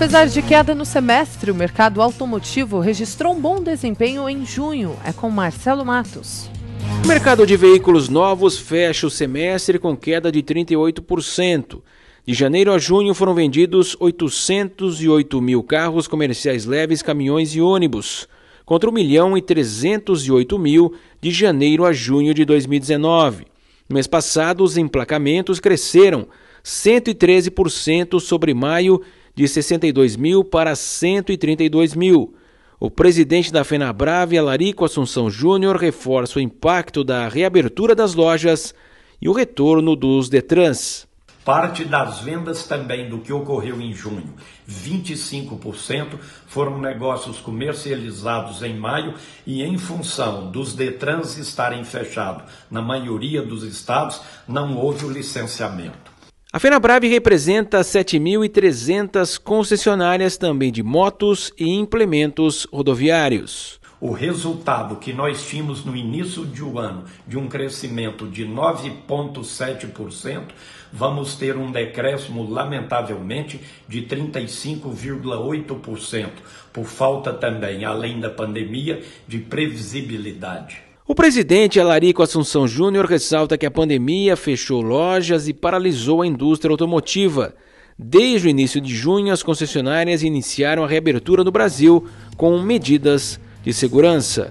Apesar de queda no semestre, o mercado automotivo registrou um bom desempenho em junho. É com Marcelo Matos. O mercado de veículos novos fecha o semestre com queda de 38%. De janeiro a junho foram vendidos 808 mil carros comerciais leves, caminhões e ônibus, contra 1 milhão e 308 mil de janeiro a junho de 2019. No mês passado, os emplacamentos cresceram 113% sobre maio de 62 mil para 132 mil. O presidente da FenaBrave, Alarico Assunção Júnior, reforça o impacto da reabertura das lojas e o retorno dos Detrans. Parte das vendas também do que ocorreu em junho, 25%, foram negócios comercializados em maio e, em função dos Detrans estarem fechados na maioria dos estados, não houve o licenciamento. A FenaBrave representa 7.300 concessionárias também de motos e implementos rodoviários. O resultado que nós tínhamos no início de um ano, de um crescimento de 9,7%, vamos ter um decréscimo, lamentavelmente, de 35,8%, por falta também, além da pandemia, de previsibilidade. O presidente Alarico Assunção Júnior ressalta que a pandemia fechou lojas e paralisou a indústria automotiva. Desde o início de junho, as concessionárias iniciaram a reabertura no Brasil com medidas de segurança.